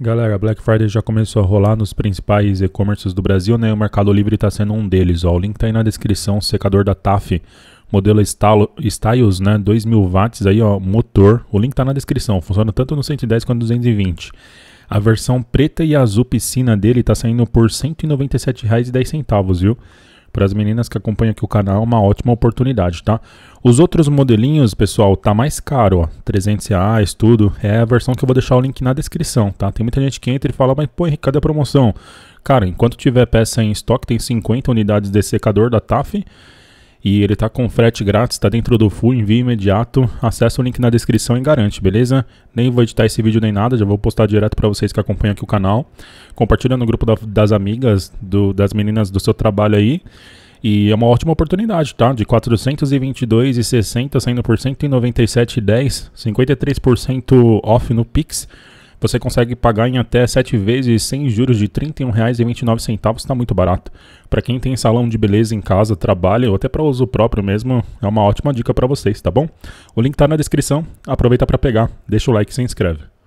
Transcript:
Galera, Black Friday já começou a rolar nos principais e-commerces do Brasil, né? O Mercado Livre está sendo um deles. Ó. O link tá aí na descrição, secador da TAF, modelo Stalo, Styles, né? 2000 watts aí, ó, motor. O link tá na descrição, funciona tanto no 110 quanto no 220. A versão preta e azul piscina dele tá saindo por R$ 197,10, viu? Para as meninas que acompanham aqui o canal, é uma ótima oportunidade, tá? Os outros modelinhos, pessoal, tá mais caro, ó. 300 reais, tudo. É a versão que eu vou deixar o link na descrição, tá? Tem muita gente que entra e fala, mas pô, Henrique, cadê a promoção? Cara, enquanto tiver peça em estoque, tem 50 unidades de secador da TAF e ele tá com frete grátis, tá dentro do full, envio imediato. Acesse o link na descrição e garante, beleza? Nem vou editar esse vídeo nem nada, já vou postar direto para vocês que acompanham aqui o canal. Compartilha no grupo da, das amigas, do, das meninas do seu trabalho aí. E é uma ótima oportunidade, tá? De 422,60 saindo por 197,10, 53% off no Pix você consegue pagar em até 7 vezes sem juros de R$ 31,29, está muito barato. Para quem tem salão de beleza em casa, trabalha ou até para uso próprio mesmo, é uma ótima dica para vocês, tá bom? O link está na descrição, aproveita para pegar, deixa o like e se inscreve.